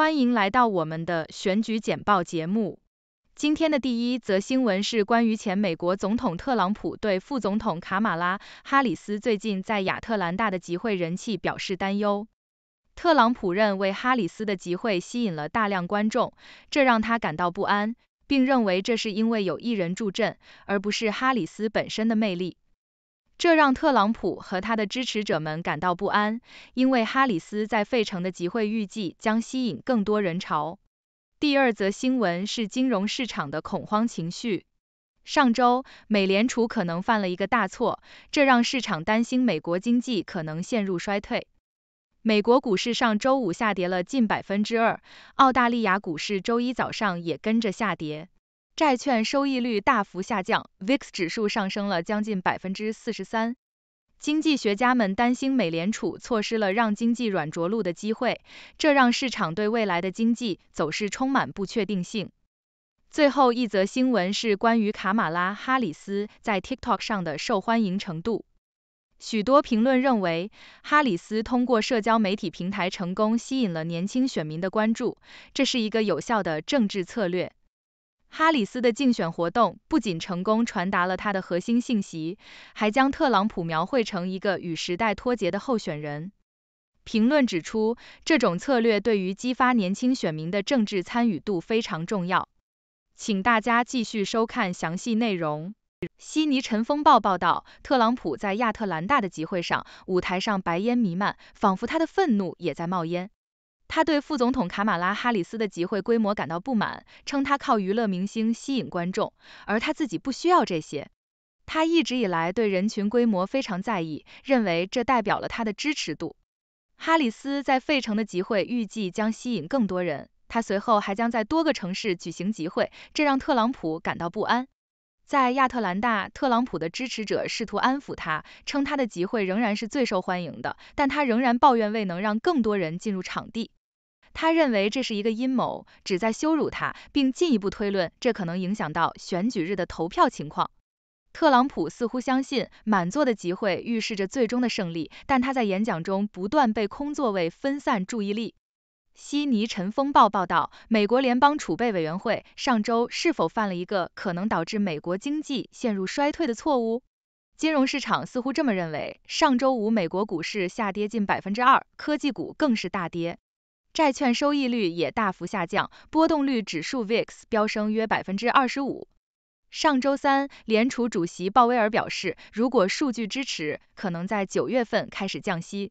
欢迎来到我们的选举简报节目。今天的第一则新闻是关于前美国总统特朗普对副总统卡马拉·哈里斯最近在亚特兰大的集会人气表示担忧。特朗普认为哈里斯的集会吸引了大量观众，这让他感到不安，并认为这是因为有艺人助阵，而不是哈里斯本身的魅力。这让特朗普和他的支持者们感到不安，因为哈里斯在费城的集会预计将吸引更多人潮。第二则新闻是金融市场的恐慌情绪。上周，美联储可能犯了一个大错，这让市场担心美国经济可能陷入衰退。美国股市上周五下跌了近百分之二，澳大利亚股市周一早上也跟着下跌。债券收益率大幅下降，VIX 指数上升了将近百分之四十三。经济学家们担心美联储错失了让经济软着陆的机会，这让市场对未来的经济走势充满不确定性。最后一则新闻是关于卡马拉·哈里斯在 TikTok 上的受欢迎程度。许多评论认为，哈里斯通过社交媒体平台成功吸引了年轻选民的关注，这是一个有效的政治策略。哈里斯的竞选活动不仅成功传达了他的核心信息，还将特朗普描绘成一个与时代脱节的候选人。评论指出，这种策略对于激发年轻选民的政治参与度非常重要。请大家继续收看详细内容。悉尼晨风报报道，特朗普在亚特兰大的集会上，舞台上白烟弥漫，仿佛他的愤怒也在冒烟。他对副总统卡马拉·哈里斯的集会规模感到不满，称他靠娱乐明星吸引观众，而他自己不需要这些。他一直以来对人群规模非常在意，认为这代表了他的支持度。哈里斯在费城的集会预计将吸引更多人，他随后还将在多个城市举行集会，这让特朗普感到不安。在亚特兰大，特朗普的支持者试图安抚他，称他的集会仍然是最受欢迎的，但他仍然抱怨未能让更多人进入场地。他认为这是一个阴谋，旨在羞辱他，并进一步推论这可能影响到选举日的投票情况。特朗普似乎相信满座的集会预示着最终的胜利，但他在演讲中不断被空座位分散注意力。悉尼晨风报报道，美国联邦储备委员会上周是否犯了一个可能导致美国经济陷入衰退的错误？金融市场似乎这么认为。上周五，美国股市下跌近百分之二，科技股更是大跌。债券收益率也大幅下降，波动率指数 VIX 飙升约百分之二十五。上周三，联储主席鲍威尔表示，如果数据支持，可能在九月份开始降息。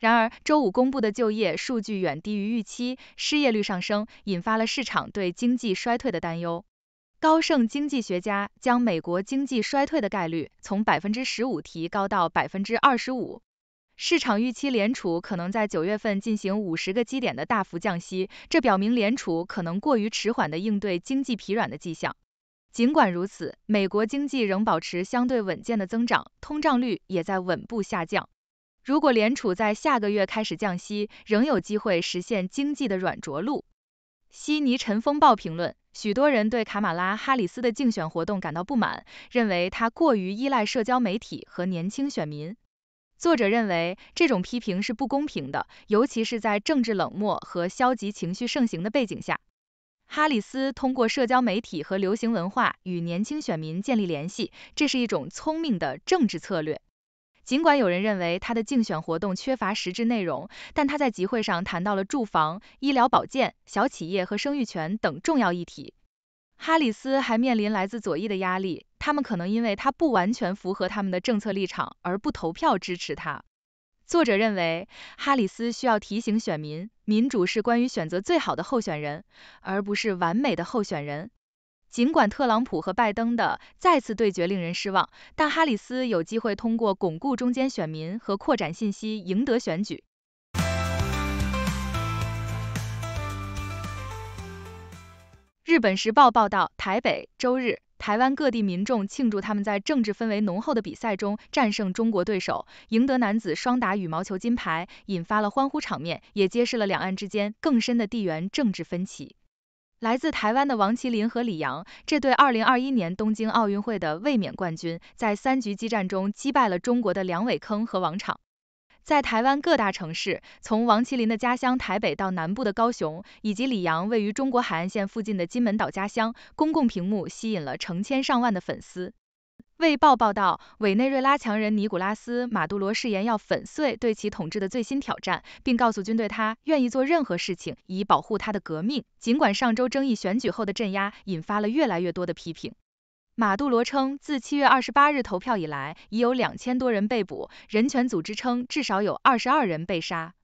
然而，周五公布的就业数据远低于预期，失业率上升，引发了市场对经济衰退的担忧。高盛经济学家将美国经济衰退的概率从百分之十五提高到百分之二十五。市场预期联储可能在九月份进行五十个基点的大幅降息，这表明联储可能过于迟缓的应对经济疲软的迹象。尽管如此，美国经济仍保持相对稳健的增长，通胀率也在稳步下降。如果联储在下个月开始降息，仍有机会实现经济的软着陆。悉尼尘风暴评论：许多人对卡马拉·哈里斯的竞选活动感到不满，认为他过于依赖社交媒体和年轻选民。作者认为这种批评是不公平的，尤其是在政治冷漠和消极情绪盛行的背景下。哈里斯通过社交媒体和流行文化与年轻选民建立联系，这是一种聪明的政治策略。尽管有人认为他的竞选活动缺乏实质内容，但他在集会上谈到了住房、医疗保健、小企业和生育权等重要议题。哈里斯还面临来自左翼的压力，他们可能因为他不完全符合他们的政策立场而不投票支持他。作者认为，哈里斯需要提醒选民，民主是关于选择最好的候选人，而不是完美的候选人。尽管特朗普和拜登的再次对决令人失望，但哈里斯有机会通过巩固中间选民和扩展信息赢得选举。日本时报报道，台北，周日，台湾各地民众庆祝他们在政治氛围浓厚的比赛中战胜中国对手，赢得男子双打羽毛球金牌，引发了欢呼场面，也揭示了两岸之间更深的地缘政治分歧。来自台湾的王麒麟和李阳这对二零二一年东京奥运会的卫冕冠军，在三局激战中击败了中国的梁伟铿和王昶。在台湾各大城市，从王麒麟的家乡台北到南部的高雄，以及李阳位于中国海岸线附近的金门岛家乡，公共屏幕吸引了成千上万的粉丝。《卫报》报道，委内瑞拉强人尼古拉斯·马杜罗誓言要粉碎对其统治的最新挑战，并告诉军队他愿意做任何事情以保护他的革命，尽管上周争议选举后的镇压引发了越来越多的批评。马杜罗称，自七月二十八日投票以来，已有两千多人被捕。人权组织称，至少有二十二人被杀。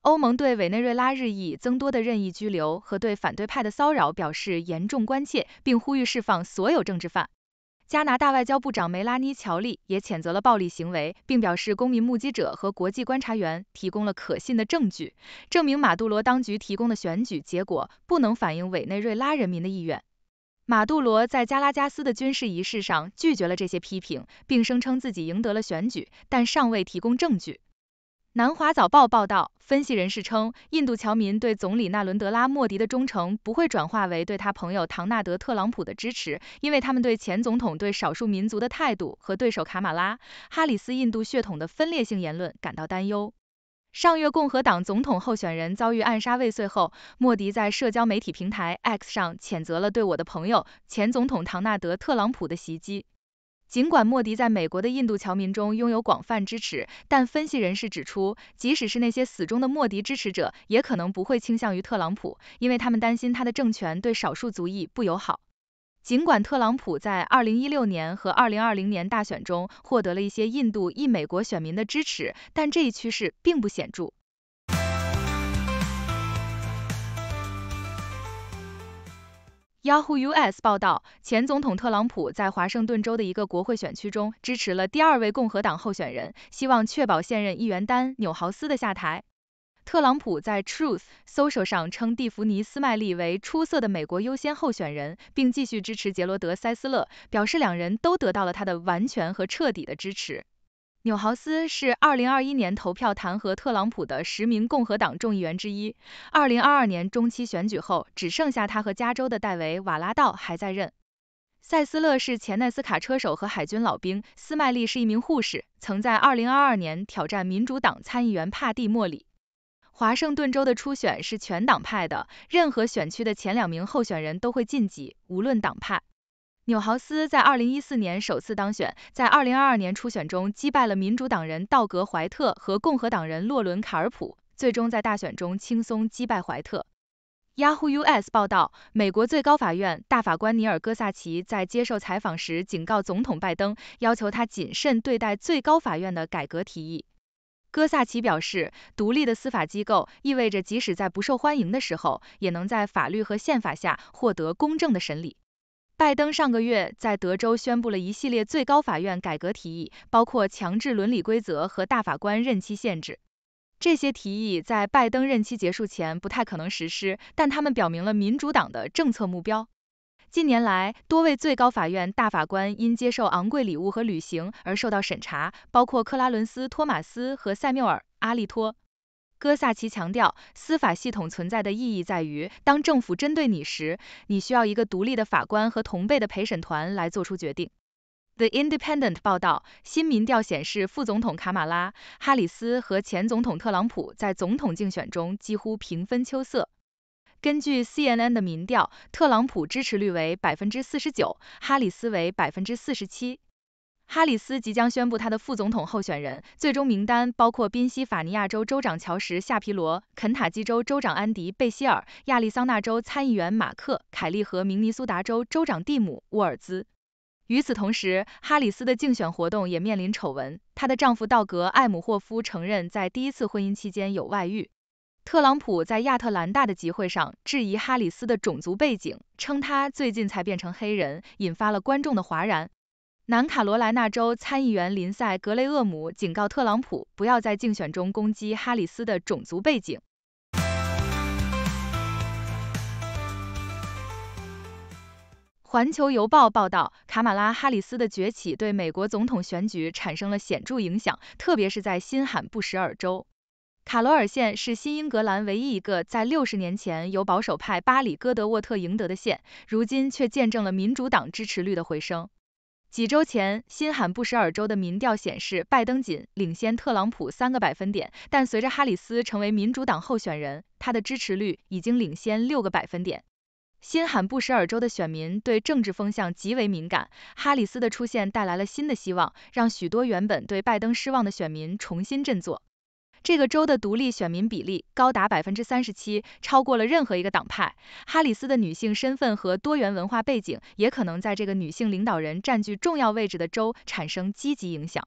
欧盟对委内瑞拉日益增多的任意拘留和对反对派的骚扰表示严重关切，并呼吁释放所有政治犯。加拿大外交部长梅拉尼·乔利也谴责了暴力行为，并表示公民目击者和国际观察员提供了可信的证据，证明马杜罗当局提供的选举结果不能反映委内瑞拉人民的意愿。马杜罗在加拉加斯的军事仪式上拒绝了这些批评，并声称自己赢得了选举，但尚未提供证据。南华早报报道，分析人士称，印度侨民对总理纳伦德拉·莫迪的忠诚不会转化为对他朋友唐纳德·特朗普的支持，因为他们对前总统对少数民族的态度和对手卡马拉·哈里斯印度血统的分裂性言论感到担忧。上月，共和党总统候选人遭遇暗杀未遂后，莫迪在社交媒体平台 X 上谴责了对我的朋友、前总统唐纳德·特朗普的袭击。尽管莫迪在美国的印度侨民中拥有广泛支持，但分析人士指出，即使是那些死忠的莫迪支持者，也可能不会倾向于特朗普，因为他们担心他的政权对少数族裔不友好。尽管特朗普在2016年和2020年大选中获得了一些印度裔美国选民的支持，但这一趋势并不显著。Yahoo US 报道，前总统特朗普在华盛顿州的一个国会选区中支持了第二位共和党候选人，希望确保现任议员丹纽豪斯的下台。特朗普在 Truth Social 上称蒂芙尼·斯麦利为出色的美国优先候选人，并继续支持杰罗德·塞斯勒，表示两人都得到了他的完全和彻底的支持。纽豪斯是2021年投票弹劾特朗普的十名共和党众议员之一，2022年中期选举后，只剩下他和加州的戴维·瓦拉道还在任。塞斯勒是前奈斯卡车手和海军老兵，斯麦利是一名护士，曾在2022年挑战民主党参议员帕蒂·莫里。华盛顿州的初选是全党派的，任何选区的前两名候选人都会晋级，无论党派。纽豪斯在2014年首次当选，在2022年初选中击败了民主党人道格·怀特和共和党人洛伦·卡尔普，最终在大选中轻松击败怀特。Yahoo US 报道，美国最高法院大法官尼尔·戈萨奇在接受采访时警告总统拜登，要求他谨慎对待最高法院的改革提议。戈萨奇表示，独立的司法机构意味着，即使在不受欢迎的时候，也能在法律和宪法下获得公正的审理。拜登上个月在德州宣布了一系列最高法院改革提议，包括强制伦理规则和大法官任期限制。这些提议在拜登任期结束前不太可能实施，但他们表明了民主党的政策目标。近年来，多位最高法院大法官因接受昂贵礼物和旅行而受到审查，包括克拉伦斯·托马斯和塞缪尔·阿利托。戈萨奇强调，司法系统存在的意义在于，当政府针对你时，你需要一个独立的法官和同辈的陪审团来做出决定。The Independent 报道，新民调显示副总统卡马拉·哈里斯和前总统特朗普在总统竞选中几乎平分秋色。根据 CNN 的民调，特朗普支持率为百分之四十九，哈里斯为百分之四十七。哈里斯即将宣布他的副总统候选人最终名单，包括宾夕法尼亚州州长乔什夏皮罗、肯塔基州州长安迪贝希尔、亚利桑那州参议员马克凯利和明尼苏达州州长蒂姆沃尔兹。与此同时，哈里斯的竞选活动也面临丑闻，她的丈夫道格艾姆霍夫承认在第一次婚姻期间有外遇。特朗普在亚特兰大的集会上质疑哈里斯的种族背景，称他最近才变成黑人，引发了观众的哗然。南卡罗来纳州参议员林赛·格雷厄姆警告特朗普不要在竞选中攻击哈里斯的种族背景。《环球邮报》报道，卡马拉·哈里斯的崛起对美国总统选举产生了显著影响，特别是在新罕布什尔州。卡罗尔县是新英格兰唯一一个在六十年前由保守派巴里·戈德沃特赢得的县，如今却见证了民主党支持率的回升。几周前，新罕布什尔州的民调显示拜登仅领先特朗普三个百分点，但随着哈里斯成为民主党候选人，他的支持率已经领先六个百分点。新罕布什尔州的选民对政治风向极为敏感，哈里斯的出现带来了新的希望，让许多原本对拜登失望的选民重新振作。这个州的独立选民比例高达百分之三十七，超过了任何一个党派。哈里斯的女性身份和多元文化背景也可能在这个女性领导人占据重要位置的州产生积极影响。《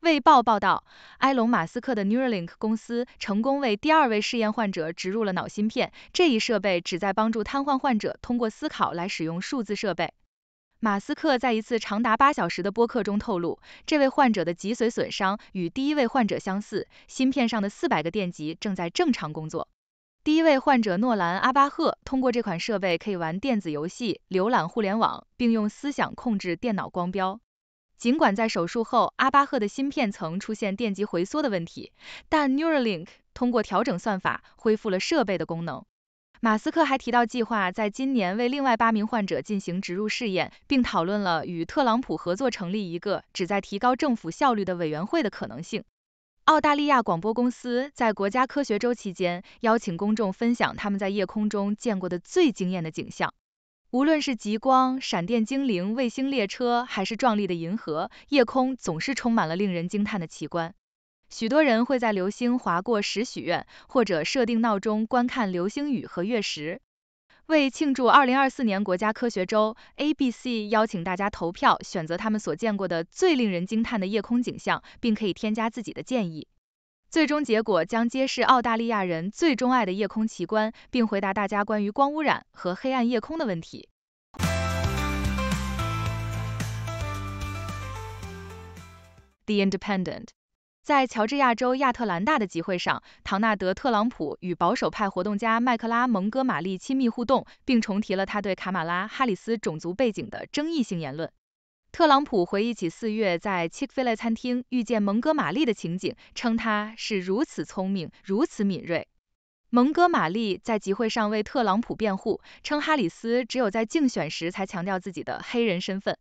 卫报》报道，埃隆·马斯克的 Neuralink 公司成功为第二位试验患者植入了脑芯片，这一设备旨在帮助瘫痪患者通过思考来使用数字设备。马斯克在一次长达八小时的播客中透露，这位患者的脊髓损伤与第一位患者相似，芯片上的四百个电极正在正常工作。第一位患者诺兰·阿巴赫通过这款设备可以玩电子游戏、浏览互联网，并用思想控制电脑光标。尽管在手术后，阿巴赫的芯片层出现电极回缩的问题，但 Neuralink 通过调整算法恢复了设备的功能。马斯克还提到，计划在今年为另外八名患者进行植入试验，并讨论了与特朗普合作成立一个旨在提高政府效率的委员会的可能性。澳大利亚广播公司在国家科学周期间邀请公众分享他们在夜空中见过的最惊艳的景象，无论是极光、闪电精灵、卫星列车，还是壮丽的银河，夜空总是充满了令人惊叹的奇观。许多人会在流星划过时许愿，或者设定闹钟观看流星雨和月食。为庆祝2024年国家科学周，ABC 邀请大家投票选择他们所见过的最令人惊叹的夜空景象，并可以添加自己的建议。最终结果将揭示澳大利亚人最钟爱的夜空奇观，并回答大家关于光污染和黑暗夜空的问题。The Independent 在乔治亚州亚特兰大的集会上，唐纳德·特朗普与保守派活动家麦克拉蒙哥玛丽亲密互动，并重提了他对卡马拉·哈里斯种族背景的争议性言论。特朗普回忆起四月在 Chick-fil-A 餐厅遇见蒙哥玛丽的情景，称他是如此聪明，如此敏锐。蒙哥玛丽在集会上为特朗普辩护，称哈里斯只有在竞选时才强调自己的黑人身份。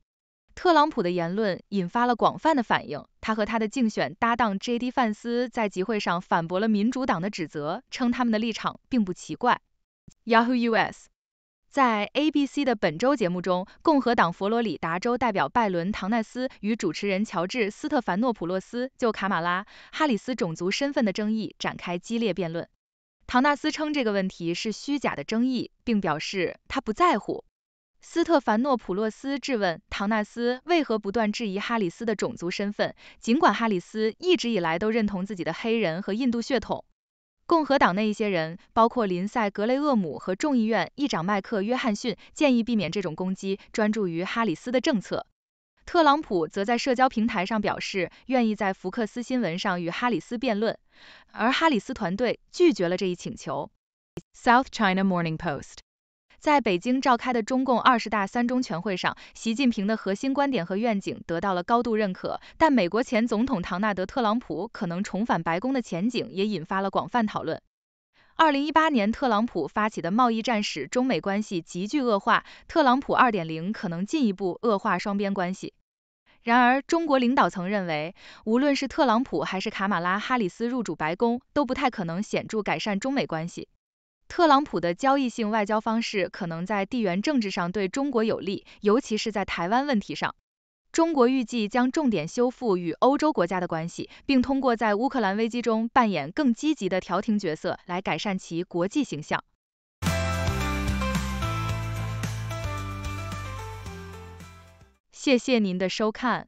特朗普的言论引发了广泛的反应。他和他的竞选搭档 J.D. 范斯在集会上反驳了民主党的指责，称他们的立场并不奇怪。Yahoo US 在 ABC 的本周节目中，共和党佛罗里达州代表拜伦·唐纳斯与主持人乔治·斯特凡诺普洛斯就卡马拉·哈里斯种族身份的争议展开激烈辩论。唐纳斯称这个问题是虚假的争议，并表示他不在乎。斯特凡诺普洛斯质问唐纳斯为何不断质疑哈里斯的种族身份，尽管哈里斯一直以来都认同自己的黑人和印度血统。共和党内一些人，包括林赛·格雷厄姆和众议院议长迈克·约翰逊，建议避免这种攻击，专注于哈里斯的政策。特朗普则在社交平台上表示愿意在福克斯新闻上与哈里斯辩论，而哈里斯团队拒绝了这一请求。South China Morning Post 在北京召开的中共二十大三中全会上，习近平的核心观点和愿景得到了高度认可。但美国前总统唐纳德·特朗普可能重返白宫的前景也引发了广泛讨论。二零一八年，特朗普发起的贸易战使中美关系急剧恶化，特朗普二点零可能进一步恶化双边关系。然而，中国领导层认为，无论是特朗普还是卡马拉·哈里斯入主白宫，都不太可能显著改善中美关系。特朗普的交易性外交方式可能在地缘政治上对中国有利，尤其是在台湾问题上。中国预计将重点修复与欧洲国家的关系，并通过在乌克兰危机中扮演更积极的调停角色来改善其国际形象。谢谢您的收看。